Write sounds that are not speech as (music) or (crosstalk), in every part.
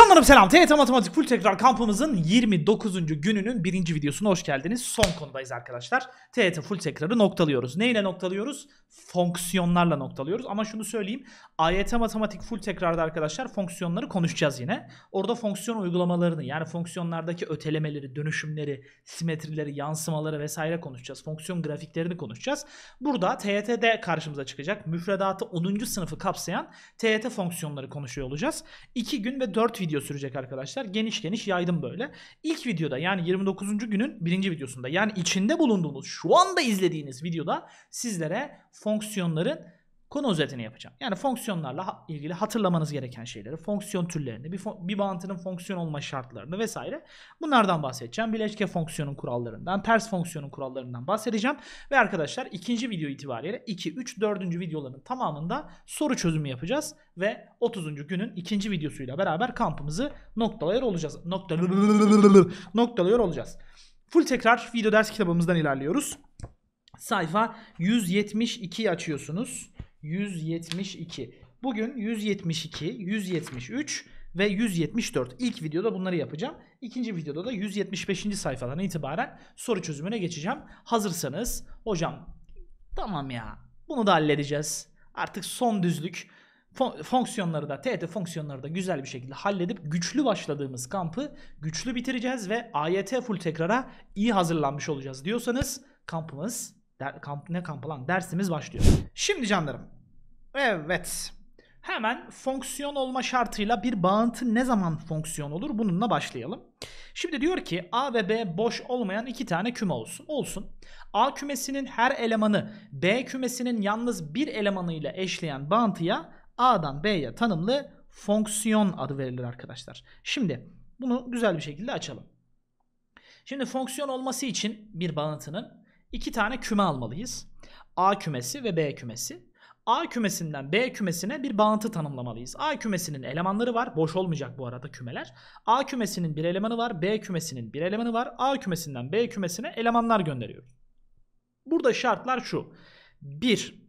Canlarım selam. TYT Matematik Full Tekrar kampımızın 29. gününün birinci videosuna hoş geldiniz. Son konudayız arkadaşlar. TYT Full Tekrar'ı noktalıyoruz. Neyle noktalıyoruz? Fonksiyonlarla noktalıyoruz. Ama şunu söyleyeyim. AYT Matematik Full Tekrar'da arkadaşlar fonksiyonları konuşacağız yine. Orada fonksiyon uygulamalarını yani fonksiyonlardaki ötelemeleri, dönüşümleri, simetrileri, yansımaları vesaire konuşacağız. Fonksiyon grafiklerini konuşacağız. Burada TYT'de karşımıza çıkacak. Müfredatı 10. sınıfı kapsayan TYT fonksiyonları konuşuyor olacağız. 2 gün ve 4 video video sürecek arkadaşlar. Geniş geniş yaydım böyle. İlk videoda yani 29. günün birinci videosunda yani içinde bulunduğumuz şu anda izlediğiniz videoda sizlere fonksiyonların konu özetini yapacağım. Yani fonksiyonlarla ilgili hatırlamanız gereken şeyleri, fonksiyon türlerini, bir, fon bir bağıntının fonksiyon olma şartlarını vesaire bunlardan bahsedeceğim. Bileşke fonksiyonun kurallarından, ters fonksiyonun kurallarından bahsedeceğim. Ve arkadaşlar ikinci video itibariyle 2, 3, 4. videoların tamamında soru çözümü yapacağız. Ve 30. günün ikinci videosuyla beraber kampımızı noktalıyor olacağız. Nokta, noktalıyor olacağız. Full tekrar video ders kitabımızdan ilerliyoruz. Sayfa 172'yi açıyorsunuz. 172. Bugün 172, 173 ve 174. İlk videoda bunları yapacağım. İkinci videoda da 175. sayfadan itibaren soru çözümüne geçeceğim. Hazırsanız hocam tamam ya bunu da halledeceğiz. Artık son düzlük fonksiyonları da TET fonksiyonları da güzel bir şekilde halledip güçlü başladığımız kampı güçlü bitireceğiz ve AYT full tekrara iyi hazırlanmış olacağız diyorsanız kampımız Der, kamp, ne kampı lan? Dersimiz başlıyor. Şimdi canlarım. Evet. Hemen fonksiyon olma şartıyla bir bağıntı ne zaman fonksiyon olur? Bununla başlayalım. Şimdi diyor ki A ve B boş olmayan iki tane küme olsun. Olsun. A kümesinin her elemanı B kümesinin yalnız bir elemanıyla eşleyen bağıntıya A'dan B'ye tanımlı fonksiyon adı verilir arkadaşlar. Şimdi bunu güzel bir şekilde açalım. Şimdi fonksiyon olması için bir bağıntının iki tane küme almalıyız. A kümesi ve B kümesi. A kümesinden B kümesine bir bağıntı tanımlamalıyız. A kümesinin elemanları var. Boş olmayacak bu arada kümeler. A kümesinin bir elemanı var. B kümesinin bir elemanı var. A kümesinden B kümesine elemanlar gönderiyoruz. Burada şartlar şu. 1.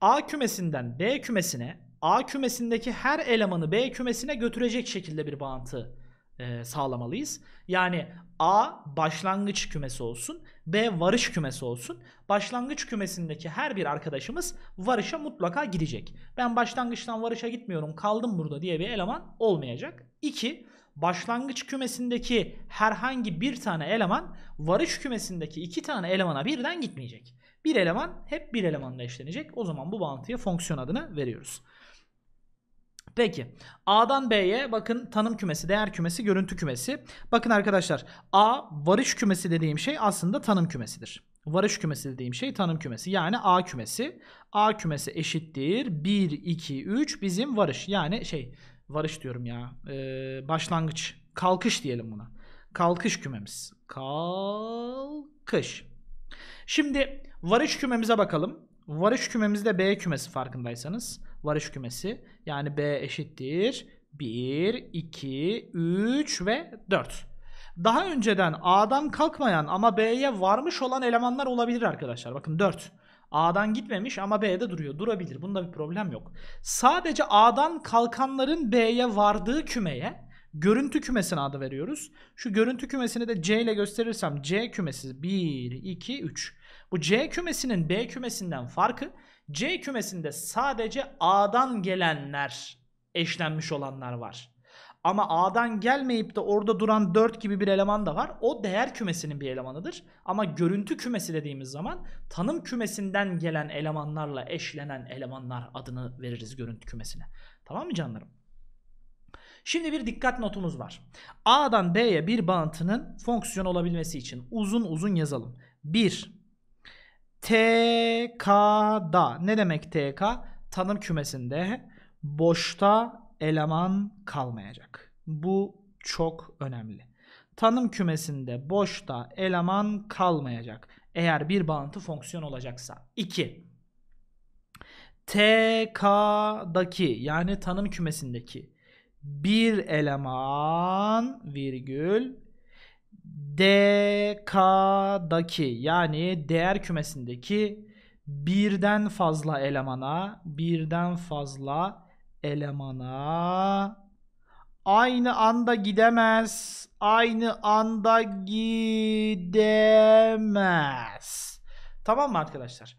A kümesinden B kümesine A kümesindeki her elemanı B kümesine götürecek şekilde bir bağıntı e, sağlamalıyız. Yani A başlangıç kümesi olsun, B varış kümesi olsun. Başlangıç kümesindeki her bir arkadaşımız varışa mutlaka gidecek. Ben başlangıçtan varışa gitmiyorum, kaldım burada diye bir eleman olmayacak. 2. Başlangıç kümesindeki herhangi bir tane eleman varış kümesindeki iki tane elemana birden gitmeyecek. Bir eleman hep bir elemanla eşlenecek. O zaman bu bağıntıya fonksiyon adını veriyoruz. Peki A'dan B'ye bakın tanım kümesi, değer kümesi, görüntü kümesi. Bakın arkadaşlar A varış kümesi dediğim şey aslında tanım kümesidir. Varış kümesi dediğim şey tanım kümesi yani A kümesi. A kümesi eşittir 1, 2, 3 bizim varış yani şey varış diyorum ya ee, başlangıç kalkış diyelim buna. Kalkış kümemiz. Kalkış. Şimdi varış kümemize bakalım. Varış kümemizde B kümesi farkındaysanız varış kümesi. Yani B eşittir 1, 2, 3 ve 4. Daha önceden A'dan kalkmayan ama B'ye varmış olan elemanlar olabilir arkadaşlar. Bakın 4. A'dan gitmemiş ama B'de duruyor. Durabilir. Bunda bir problem yok. Sadece A'dan kalkanların B'ye vardığı kümeye görüntü kümesine adı veriyoruz. Şu görüntü kümesini de C ile gösterirsem C kümesi 1, 2, 3. Bu C kümesinin B kümesinden farkı C kümesinde sadece A'dan gelenler eşlenmiş olanlar var. Ama A'dan gelmeyip de orada duran 4 gibi bir eleman da var. O değer kümesinin bir elemanıdır. Ama görüntü kümesi dediğimiz zaman tanım kümesinden gelen elemanlarla eşlenen elemanlar adını veririz görüntü kümesine. Tamam mı canlarım? Şimdi bir dikkat notumuz var. A'dan B'ye bir bağıntının fonksiyon olabilmesi için uzun uzun yazalım. 1 TK'da ne demek TK? Tanım kümesinde boşta eleman kalmayacak. Bu çok önemli. Tanım kümesinde boşta eleman kalmayacak. Eğer bir bağıntı fonksiyon olacaksa. 2. TK'daki yani tanım kümesindeki bir eleman virgül DK'daki yani değer kümesindeki birden fazla elemana birden fazla elemana aynı anda gidemez. Aynı anda gidemez. Tamam mı arkadaşlar?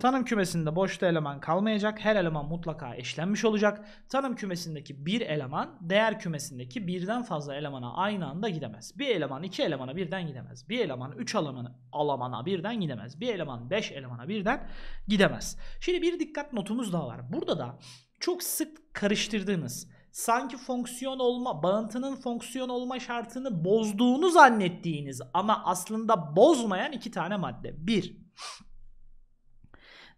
Tanım kümesinde boşta eleman kalmayacak. Her eleman mutlaka eşlenmiş olacak. Tanım kümesindeki bir eleman değer kümesindeki birden fazla elemana aynı anda gidemez. Bir eleman iki elemana birden gidemez. Bir eleman üç alamana, alamana birden gidemez. Bir eleman beş elemana birden gidemez. Şimdi bir dikkat notumuz daha var. Burada da çok sık karıştırdığınız sanki fonksiyon olma, bağıntının fonksiyon olma şartını bozduğunu zannettiğiniz ama aslında bozmayan iki tane madde. Bir,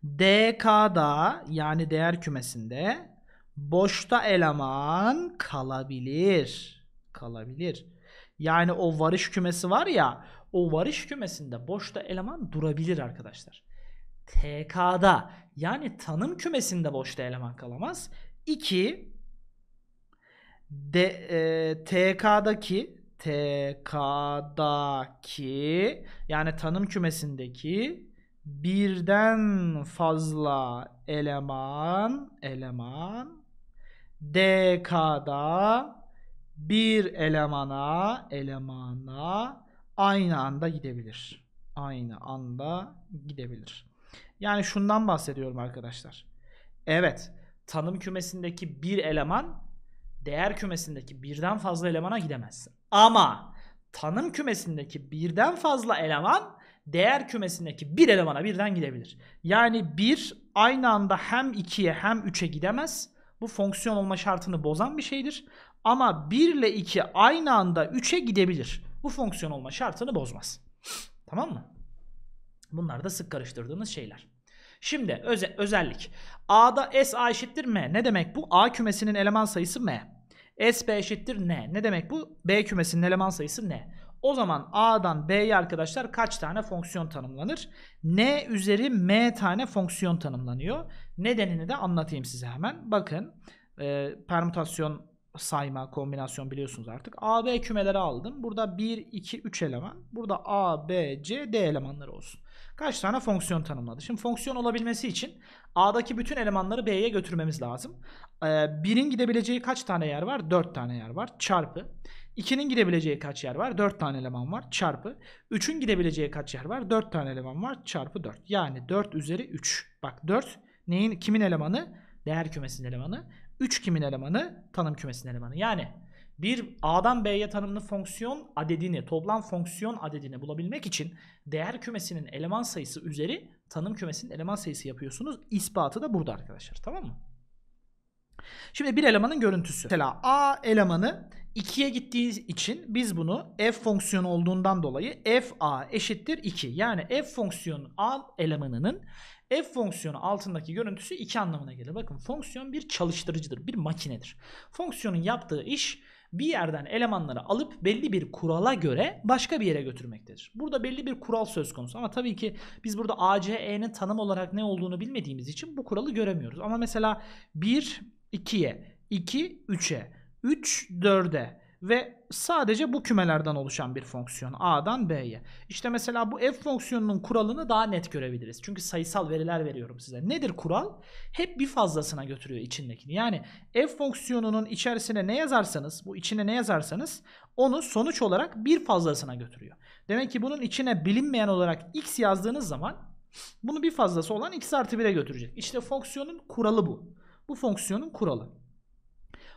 DK'da yani değer kümesinde boşta eleman kalabilir. Kalabilir. Yani o varış kümesi var ya o varış kümesinde boşta eleman durabilir arkadaşlar. TK'da yani tanım kümesinde boşta eleman kalamaz. 2 e, TK'daki TK'daki yani tanım kümesindeki birden fazla eleman eleman DK'da bir elemana elemana aynı anda gidebilir. Aynı anda gidebilir. Yani şundan bahsediyorum arkadaşlar. Evet, tanım kümesindeki bir eleman değer kümesindeki birden fazla elemana gidemez Ama tanım kümesindeki birden fazla eleman değer kümesindeki bir elemana birden gidebilir. Yani bir aynı anda hem 2'ye hem 3'e gidemez. Bu fonksiyon olma şartını bozan bir şeydir. Ama 1 ile 2 aynı anda 3'e gidebilir. Bu fonksiyon olma şartını bozmaz. tamam mı? Bunlar da sık karıştırdığınız şeyler. Şimdi öze, özellik. A'da S A eşittir M. Ne demek bu? A kümesinin eleman sayısı M. S B eşittir N. Ne demek bu? B kümesinin eleman sayısı N. O zaman A'dan B'ye arkadaşlar kaç tane fonksiyon tanımlanır? N üzeri M tane fonksiyon tanımlanıyor. Nedenini de anlatayım size hemen. Bakın e, permütasyon sayma, kombinasyon biliyorsunuz artık. A, B kümeleri aldım. Burada 1, 2, 3 eleman. Burada A, B, C, D elemanları olsun. Kaç tane fonksiyon tanımladı? Şimdi fonksiyon olabilmesi için A'daki bütün elemanları B'ye götürmemiz lazım. Ee, birin gidebileceği kaç tane yer var? 4 tane yer var. Çarpı. 2'nin gidebileceği kaç yer var? 4 tane eleman var çarpı. 3'ün gidebileceği kaç yer var? 4 tane eleman var çarpı 4. Yani 4 üzeri 3. Bak 4 neyin kimin elemanı? Değer kümesinin elemanı. 3 kimin elemanı? Tanım kümesinin elemanı. Yani bir A'dan B'ye tanımlı fonksiyon adedini, toplam fonksiyon adedini bulabilmek için değer kümesinin eleman sayısı üzeri tanım kümesinin eleman sayısı yapıyorsunuz. İspatı da burada arkadaşlar. Tamam mı? Şimdi bir elemanın görüntüsü. Mesela A elemanı 2'ye gittiği için biz bunu f fonksiyonu olduğundan dolayı f a eşittir 2. Yani f fonksiyonu a elemanının f fonksiyonu altındaki görüntüsü 2 anlamına gelir. Bakın fonksiyon bir çalıştırıcıdır, bir makinedir. Fonksiyonun yaptığı iş bir yerden elemanları alıp belli bir kurala göre başka bir yere götürmektedir. Burada belli bir kural söz konusu ama tabii ki biz burada ACE'nin tanım olarak ne olduğunu bilmediğimiz için bu kuralı göremiyoruz. Ama mesela 1 2'ye, 2 3'e 3 4'e ve sadece bu kümelerden oluşan bir fonksiyon A'dan B'ye. İşte mesela bu f fonksiyonunun kuralını daha net görebiliriz. Çünkü sayısal veriler veriyorum size. Nedir kural? Hep bir fazlasına götürüyor içindekini. Yani f fonksiyonunun içerisine ne yazarsanız, bu içine ne yazarsanız onu sonuç olarak bir fazlasına götürüyor. Demek ki bunun içine bilinmeyen olarak x yazdığınız zaman bunu bir fazlası olan x artı 1'e götürecek. İşte fonksiyonun kuralı bu. Bu fonksiyonun kuralı.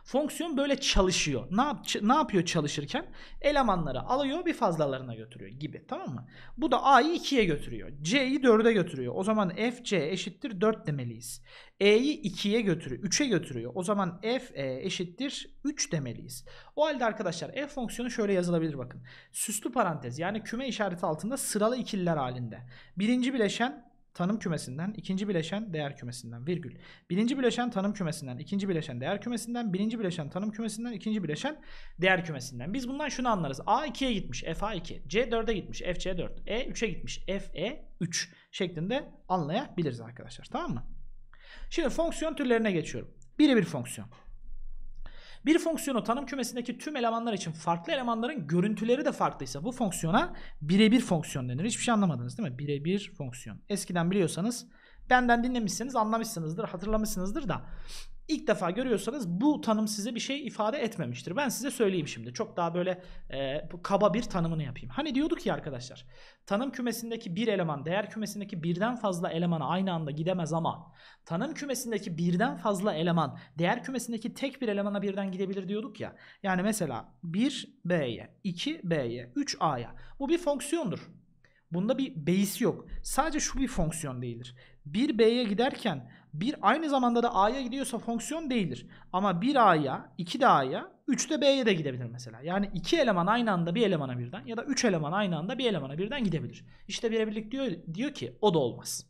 Fonksiyon böyle çalışıyor. Ne, yap ne yapıyor çalışırken? Elemanları alıyor bir fazlalarına götürüyor gibi tamam mı? Bu da a'yı 2'ye götürüyor. c'yi 4'e götürüyor. O zaman f c eşittir 4 demeliyiz. e'yi 2'ye götürüyor. 3'e götürüyor. O zaman f e eşittir 3 demeliyiz. O halde arkadaşlar f fonksiyonu şöyle yazılabilir bakın. Süslü parantez yani küme işareti altında sıralı ikililer halinde. Birinci bileşen tanım kümesinden, ikinci bileşen değer kümesinden virgül. Birinci bileşen tanım kümesinden, ikinci bileşen değer kümesinden, birinci bileşen tanım kümesinden, ikinci bileşen değer kümesinden. Biz bundan şunu anlarız. A 2'ye gitmiş, F A 2, C 4'e gitmiş, F C 4, E 3'e gitmiş, F E 3 şeklinde anlayabiliriz arkadaşlar. Tamam mı? Şimdi fonksiyon türlerine geçiyorum. Biri bir fonksiyon. Bir fonksiyonu tanım kümesindeki tüm elemanlar için farklı elemanların görüntüleri de farklıysa bu fonksiyona birebir fonksiyon denir. Hiçbir şey anlamadınız değil mi? Birebir fonksiyon. Eskiden biliyorsanız benden dinlemişsiniz, anlamışsınızdır, hatırlamışsınızdır da İlk defa görüyorsanız bu tanım size bir şey ifade etmemiştir. Ben size söyleyeyim şimdi. Çok daha böyle e, kaba bir tanımını yapayım. Hani diyorduk ya arkadaşlar. Tanım kümesindeki bir eleman değer kümesindeki birden fazla elemana aynı anda gidemez ama tanım kümesindeki birden fazla eleman değer kümesindeki tek bir elemana birden gidebilir diyorduk ya. Yani mesela 1 B'ye, 2 B'ye, 3 A'ya. Bu bir fonksiyondur. Bunda bir beis yok. Sadece şu bir fonksiyon değildir. 1B'ye giderken bir aynı zamanda da a'ya gidiyorsa fonksiyon değildir. Ama bir a'ya, iki de a'ya, üç de b'ye de gidebilir mesela. Yani iki eleman aynı anda bir elemana birden ya da üç eleman aynı anda bir elemana birden gidebilir. İşte birebirlik diyor, diyor ki o da olmaz.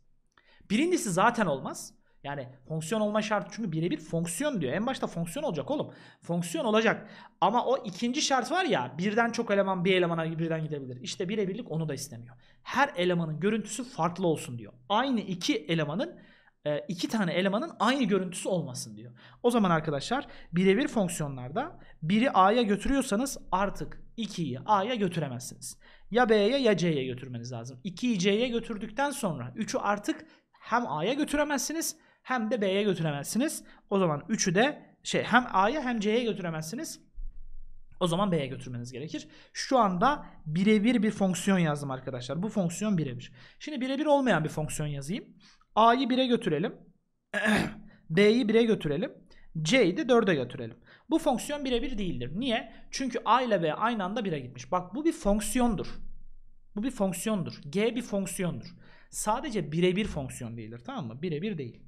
Birincisi zaten olmaz. Yani fonksiyon olma şartı çünkü birebir fonksiyon diyor. En başta fonksiyon olacak oğlum. Fonksiyon olacak. Ama o ikinci şart var ya birden çok eleman bir elemana birden gidebilir. İşte birebirlik onu da istemiyor. Her elemanın görüntüsü farklı olsun diyor. Aynı iki elemanın e, iki tane elemanın aynı görüntüsü olmasın diyor. O zaman arkadaşlar birebir fonksiyonlarda biri A'ya götürüyorsanız artık 2'yi A'ya götüremezsiniz. Ya B'ye ya C'ye götürmeniz lazım. 2'yi C'ye götürdükten sonra 3'ü artık hem A'ya götüremezsiniz hem de B'ye götüremezsiniz. O zaman 3'ü de şey hem A'ya hem C'ye götüremezsiniz. O zaman B'ye götürmeniz gerekir. Şu anda birebir bir fonksiyon yazdım arkadaşlar. Bu fonksiyon birebir. Şimdi birebir olmayan bir fonksiyon yazayım. A'yı 1'e götürelim. (clears throat) B'yi 1'e götürelim. C'yi de 4'e götürelim. Bu fonksiyon birebir değildir. Niye? Çünkü A ile B aynı anda 1'e gitmiş. Bak bu bir fonksiyondur. Bu bir fonksiyondur. G bir fonksiyondur. Sadece birebir fonksiyon değildir. Tamam mı? Birebir değil.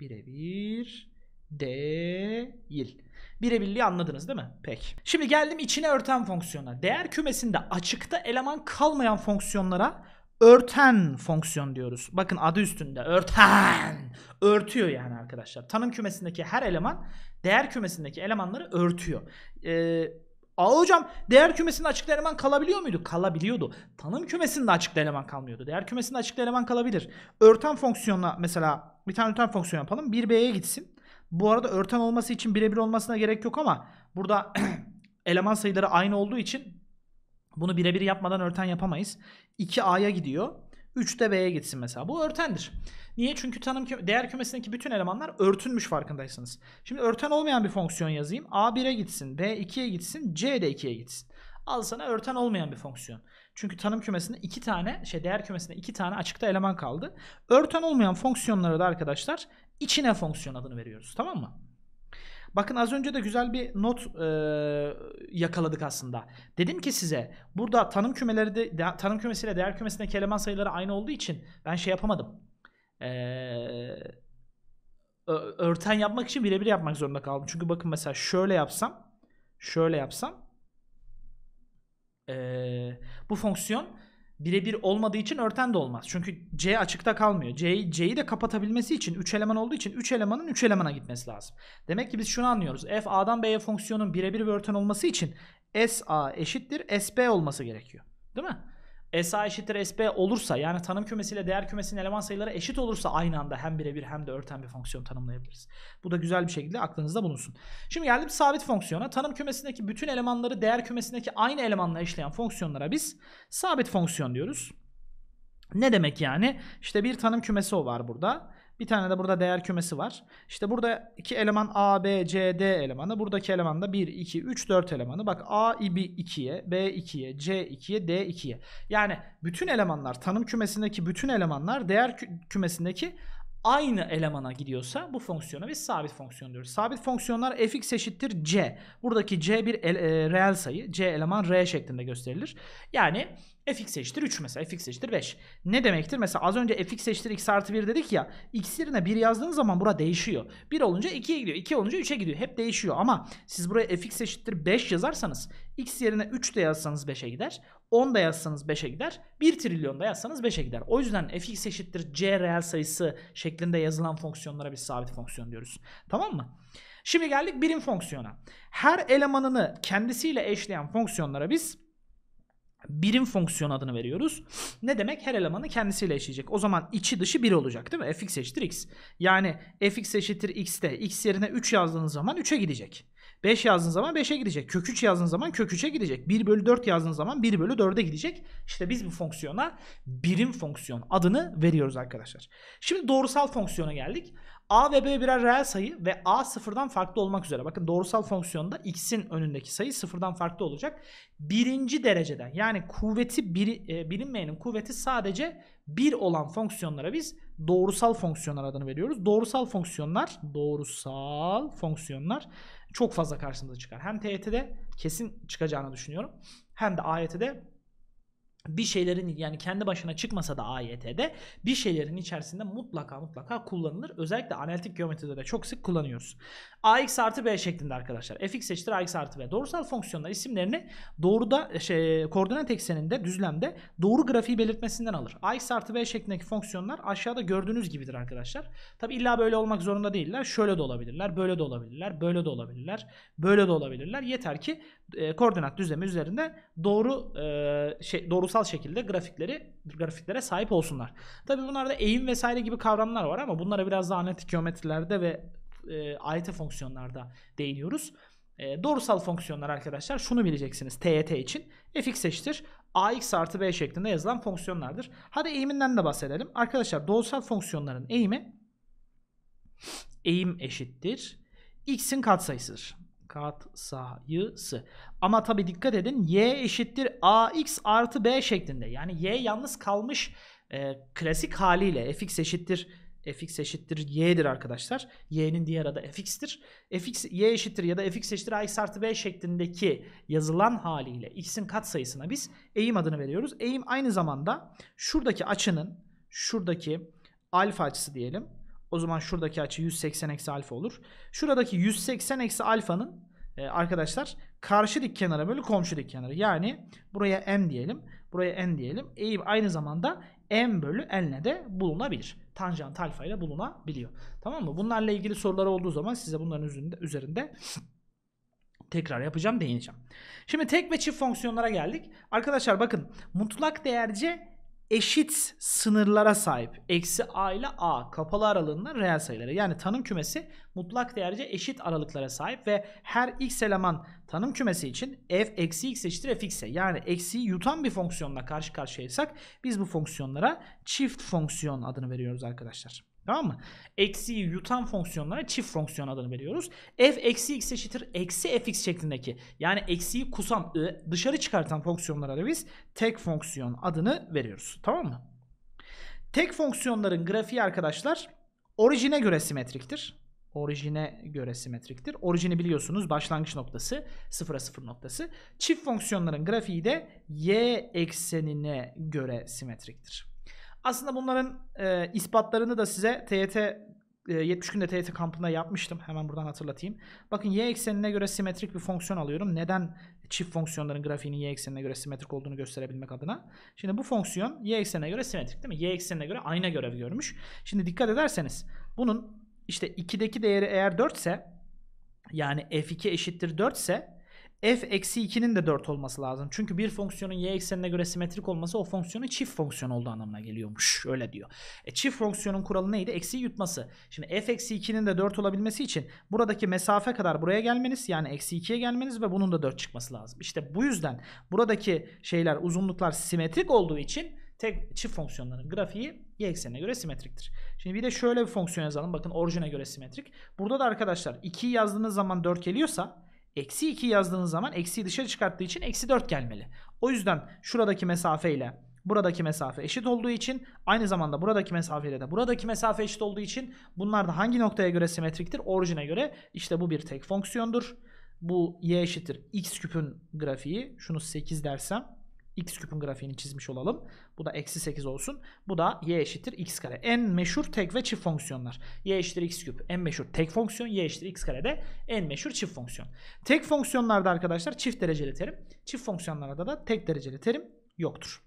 Birebir değil. Birebirliği anladınız değil mi? Pek. Şimdi geldim içine örten fonksiyona. Değer kümesinde açıkta eleman kalmayan fonksiyonlara örten fonksiyon diyoruz. Bakın adı üstünde örten. Örtüyor yani arkadaşlar. Tanım kümesindeki her eleman değer kümesindeki elemanları örtüyor. Ee, Aa hocam değer kümesinde açıklı eleman kalabiliyor muydu? Kalabiliyordu. Tanım kümesinde açıklı eleman kalmıyordu. Değer kümesinde açıklı eleman kalabilir. Örten fonksiyonla mesela bir tane örten fonksiyon yapalım. 1B'ye gitsin. Bu arada örten olması için birebir olmasına gerek yok ama burada (clears throat) eleman sayıları aynı olduğu için bunu birebir yapmadan örten yapamayız. 2 A'ya gidiyor. 3 de B'ye gitsin mesela. Bu örtendir. Niye? Çünkü tanım kü değer kümesindeki bütün elemanlar örtünmüş farkındaysanız. Şimdi örten olmayan bir fonksiyon yazayım. A 1'e gitsin, B 2'ye gitsin, C de 2'ye gitsin. Al sana örten olmayan bir fonksiyon. Çünkü tanım kümesinde iki tane, şey değer kümesinde iki tane açıkta eleman kaldı. Örten olmayan fonksiyonlara da arkadaşlar içine fonksiyon adını veriyoruz. Tamam mı? Bakın az önce de güzel bir not e, yakaladık aslında. Dedim ki size burada tanım kümeleri de, de tanım kümesiyle değer kümesindeki eleman sayıları aynı olduğu için ben şey yapamadım. Eee örten yapmak için birebir yapmak zorunda kaldım. Çünkü bakın mesela şöyle yapsam şöyle yapsam ee, bu fonksiyon birebir olmadığı için örten de olmaz. Çünkü C açıkta kalmıyor. C C'yi de kapatabilmesi için 3 eleman olduğu için 3 elemanın 3 elemana gitmesi lazım. Demek ki biz şunu anlıyoruz. F A'dan B'ye fonksiyonun birebir bir örten olması için S A eşittir S B olması gerekiyor. Değil mi? SA eşittir SP olursa yani tanım kümesiyle değer kümesinin eleman sayıları eşit olursa aynı anda hem birebir hem de örten bir fonksiyon tanımlayabiliriz. Bu da güzel bir şekilde aklınızda bulunsun. Şimdi geldim sabit fonksiyona. Tanım kümesindeki bütün elemanları değer kümesindeki aynı elemanla işleyen fonksiyonlara biz sabit fonksiyon diyoruz. Ne demek yani? İşte bir tanım kümesi o var burada. Bir tane de burada değer kümesi var. İşte burada iki eleman A, B, C, D elemanı. Buradaki eleman da 1, 2, 3, 4 elemanı. Bak A, İbi 2'ye, B 2'ye, C 2'ye, D 2'ye. Yani bütün elemanlar, tanım kümesindeki bütün elemanlar değer kümesindeki aynı elemana gidiyorsa bu fonksiyona biz sabit fonksiyon diyoruz. Sabit fonksiyonlar fx eşittir c. Buradaki c bir e, reel sayı. c eleman r şeklinde gösterilir. Yani fx eşittir 3 mesela fx eşittir 5. Ne demektir? Mesela az önce fx eşittir x artı 1 dedik ya. x yerine 1 yazdığınız zaman bura değişiyor. 1 olunca 2'ye gidiyor. 2 olunca 3'e gidiyor. Hep değişiyor ama siz buraya fx eşittir 5 yazarsanız x yerine 3 de yazsanız 5'e gider. 10 da yazsanız 5'e gider. 1 trilyon da yazsanız 5'e gider. O yüzden fx eşittir c reel sayısı şeklinde yazılan fonksiyonlara biz sabit fonksiyon diyoruz. Tamam mı? Şimdi geldik birim fonksiyona. Her elemanını kendisiyle eşleyen fonksiyonlara biz birim fonksiyon adını veriyoruz. Ne demek? Her elemanı kendisiyle eşleyecek. O zaman içi dışı 1 olacak değil mi? fx eşittir x. Yani fx eşittir x'te x yerine 3 yazdığınız zaman 3'e gidecek. 5 yazdığınız zaman 5'e gidecek. Kök 3 yazdığınız zaman kök 3'e gidecek. 1 bölü 4 yazdığınız zaman 1 bölü 4'e gidecek. İşte biz bu fonksiyona birim fonksiyon adını veriyoruz arkadaşlar. Şimdi doğrusal fonksiyona geldik. A ve B birer reel sayı ve A sıfırdan farklı olmak üzere. Bakın doğrusal fonksiyonda x'in önündeki sayı sıfırdan farklı olacak. Birinci dereceden yani kuvveti bir, e, bilinmeyenin kuvveti sadece bir olan fonksiyonlara biz doğrusal fonksiyonlar adını veriyoruz. Doğrusal fonksiyonlar, doğrusal fonksiyonlar çok fazla karşımıza çıkar. Hem TYT'de e kesin çıkacağını düşünüyorum hem de AYT'de e bir şeylerin yani kendi başına çıkmasa da AYT'de bir şeylerin içerisinde mutlaka mutlaka kullanılır. Özellikle analitik geometride de çok sık kullanıyoruz. AX artı B şeklinde arkadaşlar. Fx eşittir AX artı B. Doğrusal fonksiyonlar isimlerini doğruda şey, koordinat ekseninde düzlemde doğru grafiği belirtmesinden alır. AX artı B şeklindeki fonksiyonlar aşağıda gördüğünüz gibidir arkadaşlar. Tabi illa böyle olmak zorunda değiller. Şöyle de olabilirler, böyle de olabilirler, böyle de olabilirler, böyle de olabilirler. Yeter ki e, koordinat düzlemi üzerinde doğru e, şey, doğrusal şekilde grafikleri grafiklere sahip olsunlar. Tabii bunlarda eğim vesaire gibi kavramlar var ama bunlara biraz daha analitik ve e, AYT fonksiyonlarda değiniyoruz. E, doğrusal fonksiyonlar arkadaşlar şunu bileceksiniz TYT için. fx eşittir ax artı b şeklinde yazılan fonksiyonlardır. Hadi eğiminden de bahsedelim. Arkadaşlar doğrusal fonksiyonların eğimi eğim eşittir x'in katsayısıdır kat sayısı. Ama tabi dikkat edin y eşittir ax artı b şeklinde. Yani y yalnız kalmış e, klasik haliyle fx eşittir fx eşittir y'dir arkadaşlar. y'nin diğer adı fx'tir. fx y eşittir ya da fx eşittir ax artı b şeklindeki yazılan haliyle x'in sayısına biz eğim adını veriyoruz. Eğim aynı zamanda şuradaki açının şuradaki alfa açısı diyelim o zaman şuradaki açı 180 eksi alfa olur. Şuradaki 180 eksi alfanın e, arkadaşlar karşı dik kenara bölü komşu dik kenarı. Yani buraya m diyelim. Buraya n diyelim. Eğim aynı zamanda m bölü n'le de bulunabilir. Tanjant alfa ile bulunabiliyor. Tamam mı? Bunlarla ilgili sorular olduğu zaman size bunların üzerinde, üzerinde tekrar yapacağım değineceğim. Şimdi tek ve çift fonksiyonlara geldik. Arkadaşlar bakın mutlak değerce eşit sınırlara sahip. Eksi a ile a kapalı aralığından reel sayıları. Yani tanım kümesi mutlak değerce eşit aralıklara sahip ve her x eleman tanım kümesi için f eksi x eşittir f x'e. Yani eksi yutan bir fonksiyonla karşı karşıyaysak biz bu fonksiyonlara çift fonksiyon adını veriyoruz arkadaşlar. Tamam mı? Eksi yutan fonksiyonlara çift fonksiyon adını veriyoruz. F eksi x eşittir eksi fx şeklindeki yani eksiyi kusan dışarı çıkartan fonksiyonlara da biz tek fonksiyon adını veriyoruz. Tamam mı? Tek fonksiyonların grafiği arkadaşlar orijine göre simetriktir. Orijine göre simetriktir. Orijini biliyorsunuz başlangıç noktası sıfıra sıfır noktası. Çift fonksiyonların grafiği de y eksenine göre simetriktir. Aslında bunların e, ispatlarını da size TYT e, 70 günde TYT kampında yapmıştım. Hemen buradan hatırlatayım. Bakın y eksenine göre simetrik bir fonksiyon alıyorum. Neden çift fonksiyonların grafiğinin y eksenine göre simetrik olduğunu gösterebilmek adına. Şimdi bu fonksiyon y eksenine göre simetrik değil mi? Y eksenine göre ayna görevi görmüş. Şimdi dikkat ederseniz bunun işte 2'deki değeri eğer 4 ise yani f2 eşittir 4 ise f eksi 2'nin de 4 olması lazım. Çünkü bir fonksiyonun y eksenine göre simetrik olması o fonksiyonu çift fonksiyon olduğu anlamına geliyormuş. Öyle diyor. E, çift fonksiyonun kuralı neydi? Eksi yutması. Şimdi f eksi 2'nin de 4 olabilmesi için buradaki mesafe kadar buraya gelmeniz yani eksi 2'ye gelmeniz ve bunun da 4 çıkması lazım. İşte bu yüzden buradaki şeyler uzunluklar simetrik olduğu için tek çift fonksiyonların grafiği y eksenine göre simetriktir. Şimdi bir de şöyle bir fonksiyon yazalım. Bakın orijine göre simetrik. Burada da arkadaşlar 2'yi yazdığınız zaman 4 geliyorsa Eksi 2 yazdığınız zaman eksiyi dışarı çıkarttığı için eksi 4 gelmeli. O yüzden şuradaki mesafe ile buradaki mesafe eşit olduğu için aynı zamanda buradaki mesafe ile de buradaki mesafe eşit olduğu için bunlar da hangi noktaya göre simetriktir? Orijine göre işte bu bir tek fonksiyondur. Bu y eşittir x küpün grafiği. Şunu 8 dersem x küpün grafiğini çizmiş olalım. Bu da eksi 8 olsun. Bu da y eşittir x kare. En meşhur tek ve çift fonksiyonlar. y eşittir x küp en meşhur tek fonksiyon. y eşittir x kare de en meşhur çift fonksiyon. Tek fonksiyonlarda arkadaşlar çift dereceli terim. Çift fonksiyonlarda da tek dereceli terim yoktur.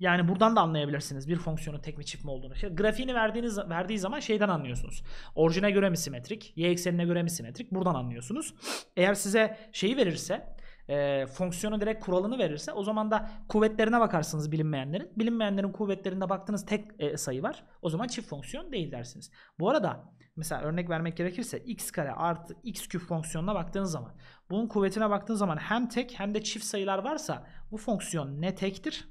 Yani buradan da anlayabilirsiniz bir fonksiyonun tek mi çift mi olduğunu. İşte grafiğini verdiğiniz verdiği zaman şeyden anlıyorsunuz. Orijine göre mi simetrik, y eksenine göre mi simetrik? Buradan anlıyorsunuz. Eğer size şeyi verirse, e, fonksiyonu direkt kuralını verirse o zaman da kuvvetlerine bakarsınız bilinmeyenlerin. Bilinmeyenlerin kuvvetlerine baktığınız tek e, sayı var. O zaman çift fonksiyon değil dersiniz. Bu arada mesela örnek vermek gerekirse x kare artı x küp fonksiyonuna baktığınız zaman bunun kuvvetine baktığınız zaman hem tek hem de çift sayılar varsa bu fonksiyon ne tektir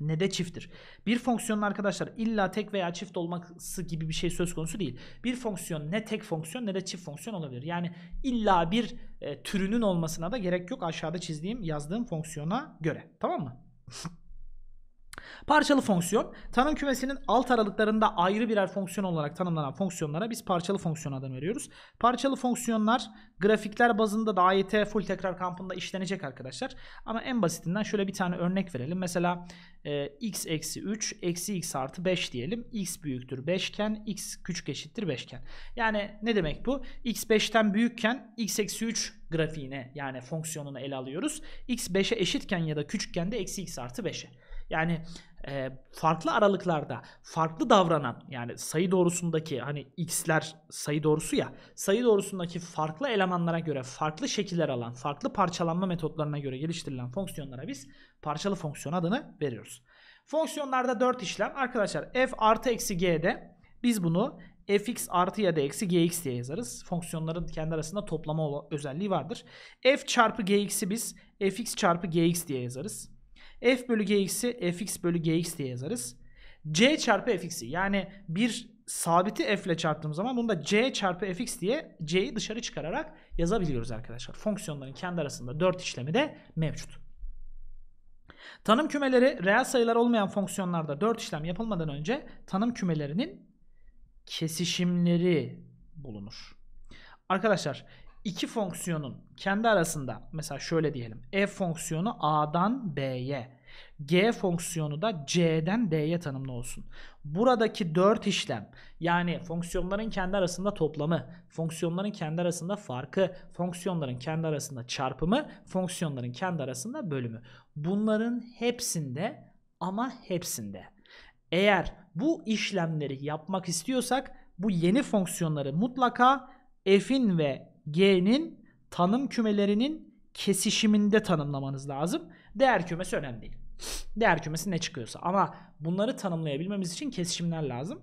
ne de çifttir. Bir fonksiyonun arkadaşlar illa tek veya çift olması gibi bir şey söz konusu değil. Bir fonksiyon ne tek fonksiyon ne de çift fonksiyon olabilir. Yani illa bir e, türünün olmasına da gerek yok aşağıda çizdiğim yazdığım fonksiyona göre. Tamam mı? (laughs) Parçalı fonksiyon, tanım kümesinin alt aralıklarında ayrı birer fonksiyon olarak tanımlanan fonksiyonlara biz parçalı fonksiyon adını veriyoruz. Parçalı fonksiyonlar grafikler bazında da AYT full tekrar kampında işlenecek arkadaşlar. Ama en basitinden şöyle bir tane örnek verelim. Mesela e, x eksi 3 eksi x artı 5 diyelim. x büyüktür 5 iken x küçük eşittir 5 iken. Yani ne demek bu? x 5'ten büyükken x eksi 3 grafiğine yani fonksiyonunu ele alıyoruz. x 5'e eşitken ya da küçükken de eksi x artı 5'e. Yani e, farklı aralıklarda farklı davranan yani sayı doğrusundaki hani x'ler sayı doğrusu ya sayı doğrusundaki farklı elemanlara göre farklı şekiller alan farklı parçalanma metotlarına göre geliştirilen fonksiyonlara biz parçalı fonksiyon adını veriyoruz. Fonksiyonlarda 4 işlem arkadaşlar f artı eksi g'de biz bunu fx artı ya da eksi gx diye yazarız. Fonksiyonların kendi arasında toplama özelliği vardır. f çarpı gx'i biz fx çarpı gx diye yazarız f bölü gx'i fx bölü gx diye yazarız. c çarpı fx'i yani bir sabiti f ile çarptığım zaman bunu da c çarpı fx diye c'yi dışarı çıkararak yazabiliyoruz arkadaşlar. Fonksiyonların kendi arasında 4 işlemi de mevcut. Tanım kümeleri reel sayılar olmayan fonksiyonlarda 4 işlem yapılmadan önce tanım kümelerinin kesişimleri bulunur. Arkadaşlar iki fonksiyonun kendi arasında mesela şöyle diyelim. f e fonksiyonu A'dan B'ye, G fonksiyonu da C'den D'ye tanımlı olsun. Buradaki 4 işlem yani fonksiyonların kendi arasında toplamı, fonksiyonların kendi arasında farkı, fonksiyonların kendi arasında çarpımı, fonksiyonların kendi arasında bölümü. Bunların hepsinde ama hepsinde. Eğer bu işlemleri yapmak istiyorsak bu yeni fonksiyonları mutlaka f'in ve G'nin tanım kümelerinin kesişiminde tanımlamanız lazım. Değer kümesi önemli değil. Değer kümesi ne çıkıyorsa. Ama bunları tanımlayabilmemiz için kesişimler lazım.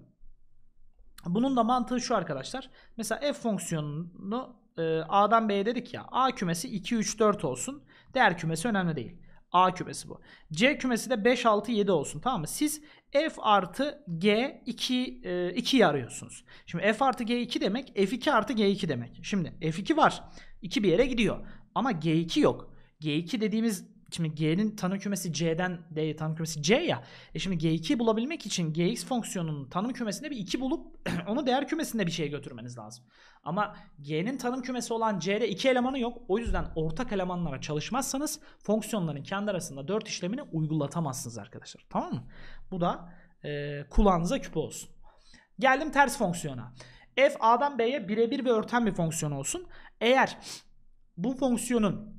Bunun da mantığı şu arkadaşlar. Mesela f fonksiyonunu e, A'dan B'ye dedik ya. A kümesi 2, 3, 4 olsun. Değer kümesi önemli değil. A kümesi bu. C kümesi de 5, 6, 7 olsun tamam mı? Siz F artı G 2, 2 e, arıyorsunuz. Şimdi F artı G 2 demek F2 artı G 2 demek. Şimdi F2 var. 2 bir yere gidiyor. Ama G2 yok. G2 dediğimiz Şimdi G'nin tanım kümesi C'den D tanım kümesi C ya. E şimdi G2 bulabilmek için Gx fonksiyonunun tanım kümesinde bir 2 bulup (clears throat) onu değer kümesinde bir şeye götürmeniz lazım. Ama G'nin tanım kümesi olan C'de 2 elemanı yok. O yüzden ortak elemanlara çalışmazsanız fonksiyonların kendi arasında 4 işlemini uygulatamazsınız arkadaşlar. Tamam mı? Bu da e, kulağınıza küpe olsun. Geldim ters fonksiyona. F A'dan B'ye birebir ve örten bir fonksiyon olsun. Eğer bu fonksiyonun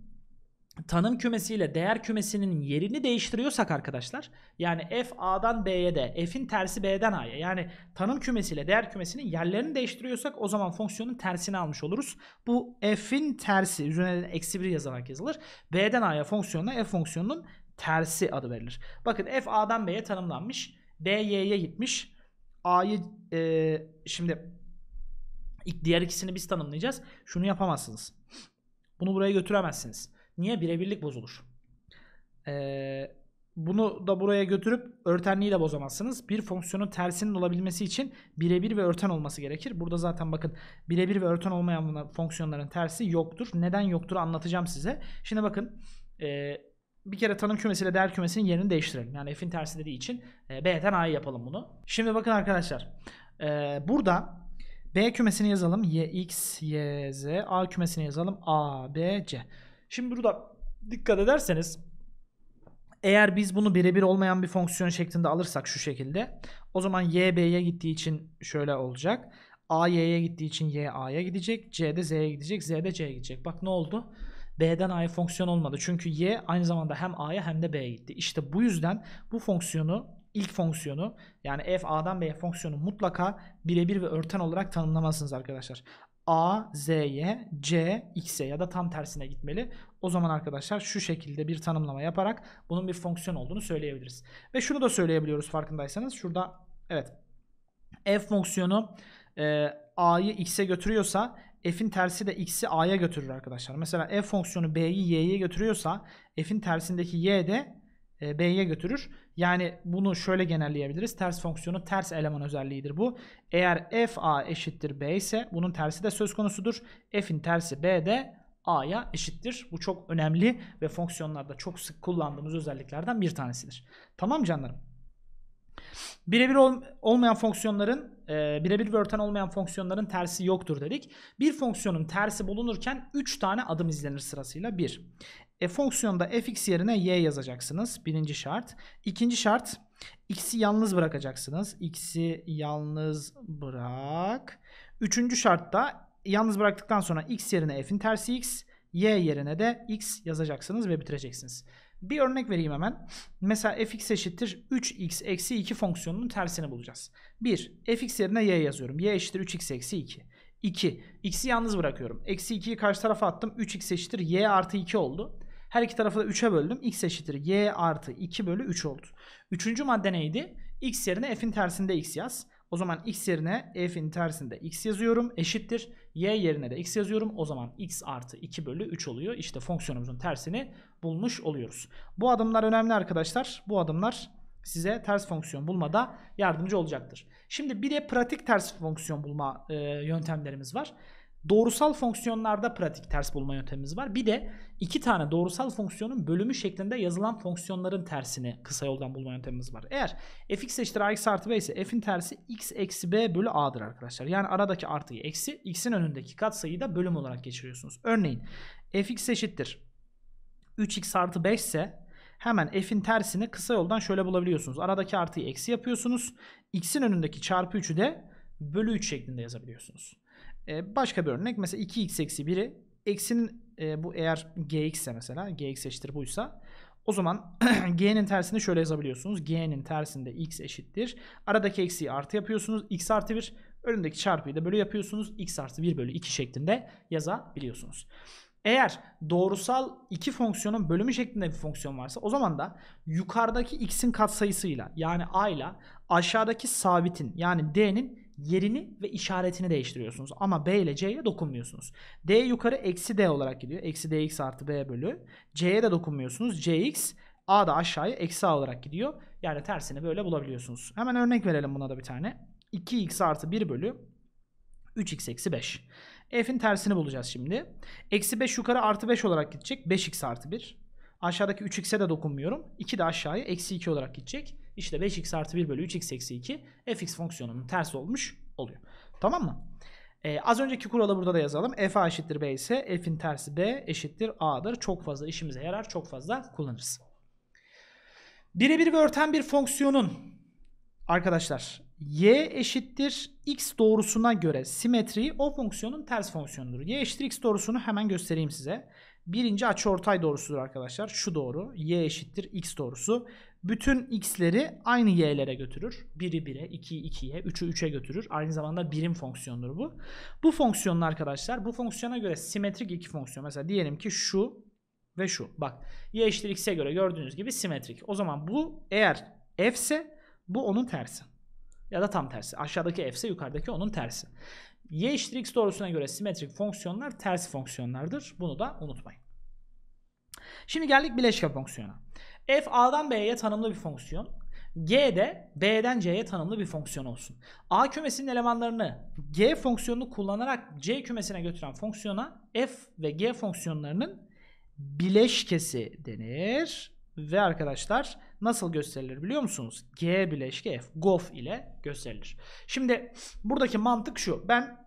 tanım kümesiyle değer kümesinin yerini değiştiriyorsak arkadaşlar yani f a'dan b'ye de f'in tersi b'den a'ya yani tanım kümesiyle değer kümesinin yerlerini değiştiriyorsak o zaman fonksiyonun tersini almış oluruz. Bu f'in tersi üzerine eksi 1 yazarak yazılır. b'den a'ya fonksiyonuna f fonksiyonunun tersi adı verilir. Bakın f a'dan b'ye tanımlanmış. b y'ye gitmiş. a'yı e, şimdi diğer ikisini biz tanımlayacağız. Şunu yapamazsınız. Bunu buraya götüremezsiniz. Niye? Birebirlik bozulur. Ee, bunu da buraya götürüp örtenliği de bozamazsınız. Bir fonksiyonun tersinin olabilmesi için birebir ve örten olması gerekir. Burada zaten bakın birebir ve örten olmayan fonksiyonların tersi yoktur. Neden yoktur anlatacağım size. Şimdi bakın e, bir kere tanım kümesiyle değer kümesinin yerini değiştirelim. Yani f'in tersi dediği için e, b'den A'yı yapalım bunu. Şimdi bakın arkadaşlar e, burada b kümesini yazalım y, x, y, z. a kümesini yazalım a, b, c. Şimdi burada dikkat ederseniz eğer biz bunu birebir olmayan bir fonksiyon şeklinde alırsak şu şekilde o zaman y b'ye gittiği için şöyle olacak. a y'ye gittiği için y a'ya gidecek. c de z'ye gidecek. z de c'ye gidecek. Bak ne oldu? B'den A'ya fonksiyon olmadı. Çünkü Y aynı zamanda hem A'ya hem de B'ye gitti. İşte bu yüzden bu fonksiyonu ilk fonksiyonu yani f a'dan b'ye fonksiyonu mutlaka birebir ve örten olarak tanımlamazsınız arkadaşlar. A, Z'ye, C, X'e ya da tam tersine gitmeli. O zaman arkadaşlar şu şekilde bir tanımlama yaparak bunun bir fonksiyon olduğunu söyleyebiliriz. Ve şunu da söyleyebiliyoruz farkındaysanız. Şurada evet f fonksiyonu e, A'yı X'e götürüyorsa f'in tersi de x'i a'ya götürür arkadaşlar. Mesela f fonksiyonu b'yi y'ye götürüyorsa f'in tersindeki y de e, B'ye götürür. Yani bunu şöyle genelleyebiliriz. Ters fonksiyonu ters eleman özelliğidir bu. Eğer f a eşittir B ise bunun tersi de söz konusudur. F'in tersi B de A'ya eşittir. Bu çok önemli ve fonksiyonlarda çok sık kullandığımız özelliklerden bir tanesidir. Tamam canlarım. Birebir ol, olmayan fonksiyonların, e, birebir ve olmayan fonksiyonların tersi yoktur dedik. Bir fonksiyonun tersi bulunurken 3 tane adım izlenir sırasıyla. 1. E, fonksiyonda fx yerine y yazacaksınız. Birinci şart. İkinci şart x'i yalnız bırakacaksınız. x'i yalnız bırak. Üçüncü şartta yalnız bıraktıktan sonra x yerine f'in tersi x, y yerine de x yazacaksınız ve bitireceksiniz. Bir örnek vereyim hemen. Mesela fx eşittir 3x eksi 2 fonksiyonunun tersini bulacağız. 1. fx yerine y yazıyorum. y eşittir 3x eksi 2. 2. x'i yalnız bırakıyorum. Eksi 2'yi karşı tarafa attım. 3x eşittir y artı 2 oldu. Her iki tarafı da 3'e böldüm. X eşittir y artı 2 bölü 3 oldu. Üçüncü madde neydi? X yerine f'in tersinde x yaz. O zaman x yerine f'in tersinde x yazıyorum. Eşittir. Y yerine de x yazıyorum. O zaman x artı 2 bölü 3 oluyor. İşte fonksiyonumuzun tersini bulmuş oluyoruz. Bu adımlar önemli arkadaşlar. Bu adımlar size ters fonksiyon bulmada yardımcı olacaktır. Şimdi bir de pratik ters fonksiyon bulma e, yöntemlerimiz var. Doğrusal fonksiyonlarda pratik ters bulma yöntemimiz var. Bir de iki tane doğrusal fonksiyonun bölümü şeklinde yazılan fonksiyonların tersini kısa yoldan bulma yöntemimiz var. Eğer fx eşittir ax artı b ise f'in tersi x eksi b bölü a'dır arkadaşlar. Yani aradaki artıyı eksi x'in önündeki katsayıyı da bölüm olarak geçiriyorsunuz. Örneğin fx eşittir 3x artı 5 ise hemen f'in tersini kısa yoldan şöyle bulabiliyorsunuz. Aradaki artıyı eksi yapıyorsunuz. x'in önündeki çarpı 3'ü de bölü 3 şeklinde yazabiliyorsunuz. E, başka bir örnek mesela 2x eksi 1'i eksinin e, bu eğer gx ise mesela gx eşittir buysa o zaman (clears throat) g'nin tersini şöyle yazabiliyorsunuz. g'nin tersinde x eşittir. Aradaki eksiyi artı yapıyorsunuz. x artı 1 önündeki çarpıyı da bölü yapıyorsunuz. x artı 1 bölü 2 şeklinde yazabiliyorsunuz. Eğer doğrusal iki fonksiyonun bölümü şeklinde bir fonksiyon varsa o zaman da yukarıdaki x'in katsayısıyla yani a ile aşağıdaki sabitin yani d'nin yerini ve işaretini değiştiriyorsunuz. Ama B ile C'ye dokunmuyorsunuz. D yukarı eksi D olarak gidiyor. Eksi DX artı B bölü. C'ye de dokunmuyorsunuz. CX A da aşağıya eksi A olarak gidiyor. Yani tersini böyle bulabiliyorsunuz. Hemen örnek verelim buna da bir tane. 2x artı 1 bölü 3x eksi 5. F'in tersini bulacağız şimdi. Eksi 5 yukarı artı 5 olarak gidecek. 5x artı 1. Aşağıdaki 3x'e de dokunmuyorum. 2 de aşağıya eksi 2 olarak gidecek. İşte 5x artı 1 bölü 3x eksi 2 fx fonksiyonunun ters olmuş oluyor. Tamam mı? Ee, az önceki kuralı burada da yazalım. f a eşittir b ise f'in tersi b eşittir a'dır. Çok fazla işimize yarar. Çok fazla kullanırız. Birebir ve örten bir fonksiyonun arkadaşlar y eşittir x doğrusuna göre simetriği o fonksiyonun ters fonksiyonudur. y eşittir x doğrusunu hemen göstereyim size. Birinci açıortay doğrusudur arkadaşlar. Şu doğru. y eşittir x doğrusu bütün x'leri aynı y'lere götürür. 1'i 1'e, 2'yi 2'ye, 3'ü 3'e götürür. Aynı zamanda birim fonksiyondur bu. Bu fonksiyonun arkadaşlar bu fonksiyona göre simetrik iki fonksiyon. Mesela diyelim ki şu ve şu. Bak y eşittir x'e göre gördüğünüz gibi simetrik. O zaman bu eğer f ise bu onun tersi. Ya da tam tersi. Aşağıdaki f ise yukarıdaki onun tersi. y eşittir x doğrusuna göre simetrik fonksiyonlar ters fonksiyonlardır. Bunu da unutmayın. Şimdi geldik bileşke fonksiyona f a'dan b'ye tanımlı bir fonksiyon. G de B'den C'ye tanımlı bir fonksiyon olsun. A kümesinin elemanlarını G fonksiyonunu kullanarak C kümesine götüren fonksiyona F ve G fonksiyonlarının bileşkesi denir. Ve arkadaşlar nasıl gösterilir biliyor musunuz? G bileşke F, GOF ile gösterilir. Şimdi buradaki mantık şu. Ben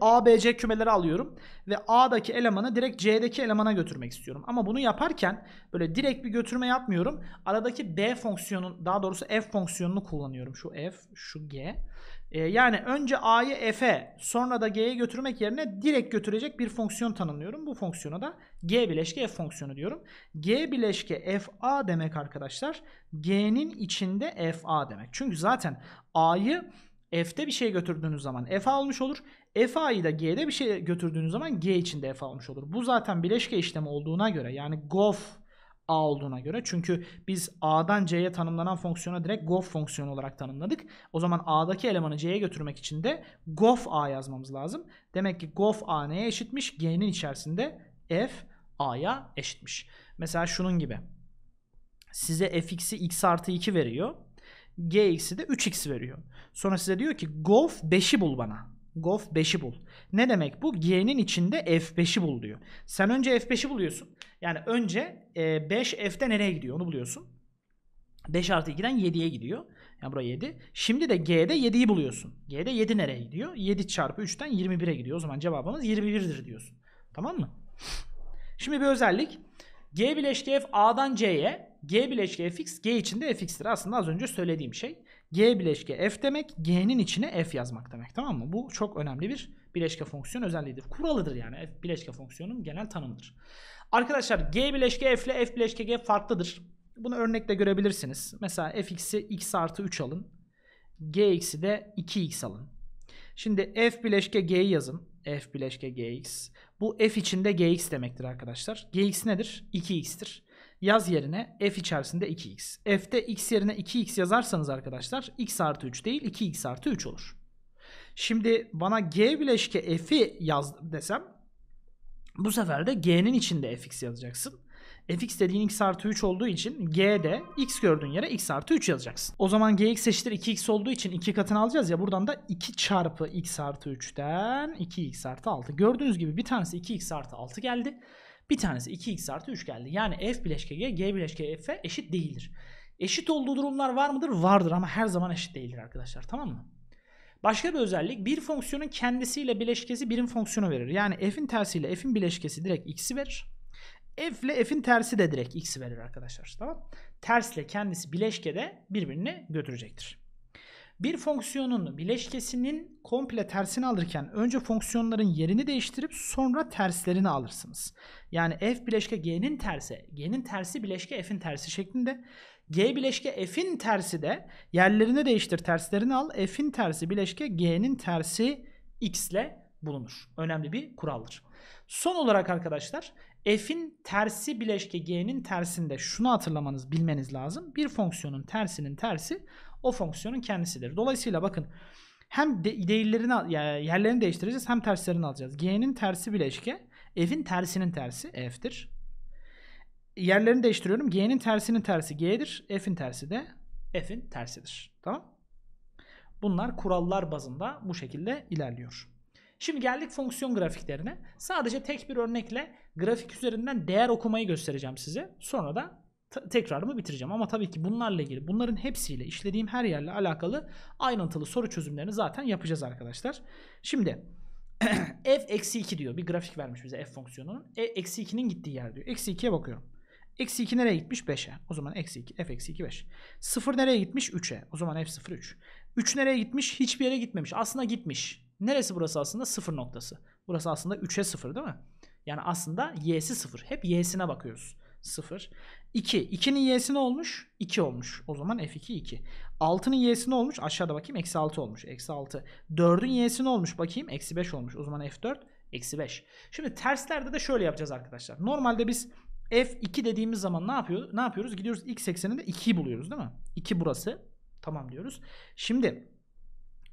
ABC kümeleri alıyorum ve A'daki elemanı direkt C'deki elemana götürmek istiyorum. Ama bunu yaparken böyle direkt bir götürme yapmıyorum. Aradaki B fonksiyonun daha doğrusu F fonksiyonunu kullanıyorum. Şu F, şu G. Ee, yani önce A'yı F'e sonra da G'ye götürmek yerine direkt götürecek bir fonksiyon tanımlıyorum. Bu fonksiyona da G bileşke F fonksiyonu diyorum. G bileşke FA demek arkadaşlar. G'nin içinde FA demek. Çünkü zaten A'yı F'te bir şey götürdüğünüz zaman F almış olur. FA'yı da G'de bir şey götürdüğünüz zaman G içinde F almış olur. Bu zaten bileşke işlemi olduğuna göre yani GOF A olduğuna göre. Çünkü biz A'dan C'ye tanımlanan fonksiyona direkt GOF fonksiyonu olarak tanımladık. O zaman A'daki elemanı C'ye götürmek için de GOF A yazmamız lazım. Demek ki GOF A neye eşitmiş? G'nin içerisinde F A'ya eşitmiş. Mesela şunun gibi. Size fx'i x artı 2 veriyor. gx'i de 3x veriyor. Sonra size diyor ki GOF 5'i bul bana. Golf 5'i bul. Ne demek bu? G'nin içinde F5'i bul diyor. Sen önce F5'i buluyorsun. Yani önce 5 e, F'de nereye gidiyor onu buluyorsun. 5 artı 2'den 7'ye gidiyor. Yani buraya 7. Şimdi de G'de 7'yi buluyorsun. G'de 7 nereye gidiyor? 7 çarpı 3'ten 21'e gidiyor. O zaman cevabımız 21'dir diyorsun. Tamam mı? Şimdi bir özellik. G bileşke F A'dan C'ye. G bileşke Fx G içinde Fx'tir. Aslında az önce söylediğim şey. G bileşke f demek G'nin içine f yazmak demek tamam mı? Bu çok önemli bir bileşke fonksiyon özelliğidir. Kuralıdır yani f bileşke fonksiyonun genel tanımıdır. Arkadaşlar G bileşke f ile f bileşke G farklıdır. Bunu örnekle görebilirsiniz. Mesela fx'i x artı 3 alın. Gx'i de 2x alın. Şimdi f bileşke g'yi yazın. f bileşke gx. Bu f içinde gx demektir arkadaşlar. gx nedir? 2x'tir. Yaz yerine f içerisinde 2x. F'de x yerine 2x yazarsanız arkadaşlar x artı 3 değil 2x artı 3 olur. Şimdi bana g bileşke f'i yaz desem bu sefer de g'nin içinde fx yazacaksın. fx dediğin x artı 3 olduğu için g'de x gördüğün yere x artı 3 yazacaksın. O zaman gx eşittir 2x olduğu için 2 katını alacağız ya buradan da 2 çarpı x artı 3'ten 2x artı 6. Gördüğünüz gibi bir tanesi 2x artı 6 geldi. Bir tanesi 2x artı 3 geldi. Yani f bileşke g, g bileşke f'e eşit değildir. Eşit olduğu durumlar var mıdır? Vardır ama her zaman eşit değildir arkadaşlar. Tamam mı? Başka bir özellik bir fonksiyonun kendisiyle bileşkesi birim fonksiyonu verir. Yani f'in tersiyle f'in bileşkesi direkt x'i verir. F ile f'in tersi de direkt x'i verir arkadaşlar. Tamam? Tersle kendisi bileşkede birbirini götürecektir. Bir fonksiyonun bileşkesinin komple tersini alırken önce fonksiyonların yerini değiştirip sonra terslerini alırsınız. Yani f bileşke g'nin tersi, g'nin tersi bileşke f'in tersi şeklinde. G bileşke f'in tersi de yerlerini değiştir terslerini al. F'in tersi bileşke g'nin tersi x ile bulunur. Önemli bir kuraldır. Son olarak arkadaşlar f'in tersi bileşke g'nin tersinde şunu hatırlamanız bilmeniz lazım. Bir fonksiyonun tersinin tersi o fonksiyonun kendisidir. Dolayısıyla bakın hem de, değillerini yani yerlerini değiştireceğiz hem terslerini alacağız. G'nin tersi bileşke, f'in tersinin tersi f'tir. Yerlerini değiştiriyorum. G'nin tersinin tersi g'dir. F'in tersi de f'in tersidir. Tamam? Bunlar kurallar bazında bu şekilde ilerliyor. Şimdi geldik fonksiyon grafiklerine. Sadece tek bir örnekle grafik üzerinden değer okumayı göstereceğim size. Sonra da tekrarımı bitireceğim. Ama tabii ki bunlarla ilgili bunların hepsiyle işlediğim her yerle alakalı ayrıntılı soru çözümlerini zaten yapacağız arkadaşlar. Şimdi (clears throat) f eksi 2 diyor. Bir grafik vermiş bize f fonksiyonunun. E, eksi 2'nin gittiği yer diyor. Eksi 2'ye bakıyorum. Eksi 2 nereye gitmiş? 5'e. O zaman eksi 2. F eksi 2 5. 0 nereye gitmiş? 3'e. O zaman f 0 3. 3 nereye gitmiş? Hiçbir yere gitmemiş. Aslında gitmiş. Neresi burası aslında? 0 noktası. Burası aslında 3'e 0 değil mi? Yani aslında y'si 0. Hep y'sine bakıyoruz. 0. 2. 2'nin y'si ne olmuş? 2 olmuş. O zaman f2 2. 6'nın y'si ne olmuş? Aşağıda bakayım. Eksi 6 olmuş. Eksi 6. 4'ün y'si ne olmuş? Bakayım. Eksi 5 olmuş. O zaman f4 eksi 5. Şimdi terslerde de şöyle yapacağız arkadaşlar. Normalde biz f2 dediğimiz zaman ne yapıyor? Ne yapıyoruz? Gidiyoruz x ekseninde 2'yi buluyoruz değil mi? 2 burası. Tamam diyoruz. Şimdi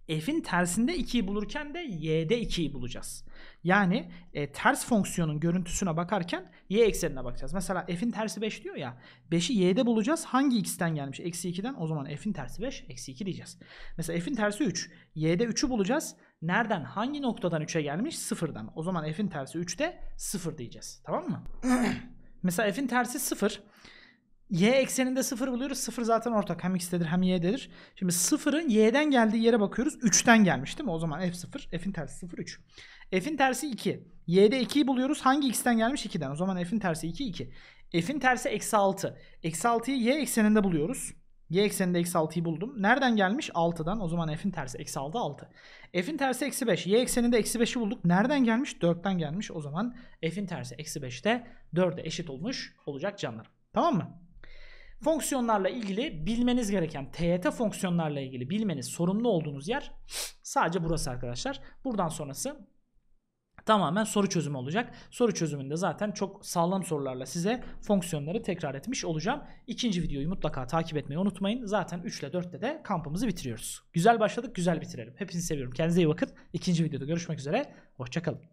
f'in tersinde 2'yi bulurken de y'de 2'yi bulacağız. Yani e, ters fonksiyonun görüntüsüne bakarken y eksenine bakacağız. Mesela f'in tersi 5 diyor ya. 5'i y'de bulacağız. Hangi x'ten gelmiş? Eksi 2'den. O zaman f'in tersi 5, eksi 2 diyeceğiz. Mesela f'in tersi 3. Y'de 3'ü bulacağız. Nereden? Hangi noktadan 3'e gelmiş? Sıfırdan. O zaman f'in tersi 3'te 0 diyeceğiz. Tamam mı? (clears throat) Mesela f'in tersi 0. Y ekseninde 0 buluyoruz. 0 zaten ortak. Hem x'tedir hem y'dedir. Şimdi 0'ın y'den geldiği yere bakıyoruz. 3'ten gelmiş değil mi? O zaman f0. F'in tersi 0, 3. F'in tersi 2. Y'de 2'yi buluyoruz. Hangi x'ten gelmiş? 2'den. O zaman f'in tersi 2, 2. F'in tersi eksi 6. Eksi 6'yı y ekseninde buluyoruz. Y ekseninde eksi 6'yı buldum. Nereden gelmiş? 6'dan. O zaman f'in tersi eksi 6, 6. F'in tersi eksi 5. Y ekseninde eksi 5'i bulduk. Nereden gelmiş? 4'ten gelmiş. O zaman f'in tersi eksi 5'te 4'e eşit olmuş olacak canlarım. Tamam mı? Fonksiyonlarla ilgili bilmeniz gereken TYT fonksiyonlarla ilgili bilmeniz sorumlu olduğunuz yer sadece burası arkadaşlar. Buradan sonrası tamamen soru çözümü olacak. Soru çözümünde zaten çok sağlam sorularla size fonksiyonları tekrar etmiş olacağım. İkinci videoyu mutlaka takip etmeyi unutmayın. Zaten 3 ile 4'te de kampımızı bitiriyoruz. Güzel başladık, güzel bitirelim. Hepinizi seviyorum. Kendinize iyi bakın. İkinci videoda görüşmek üzere. Hoşçakalın.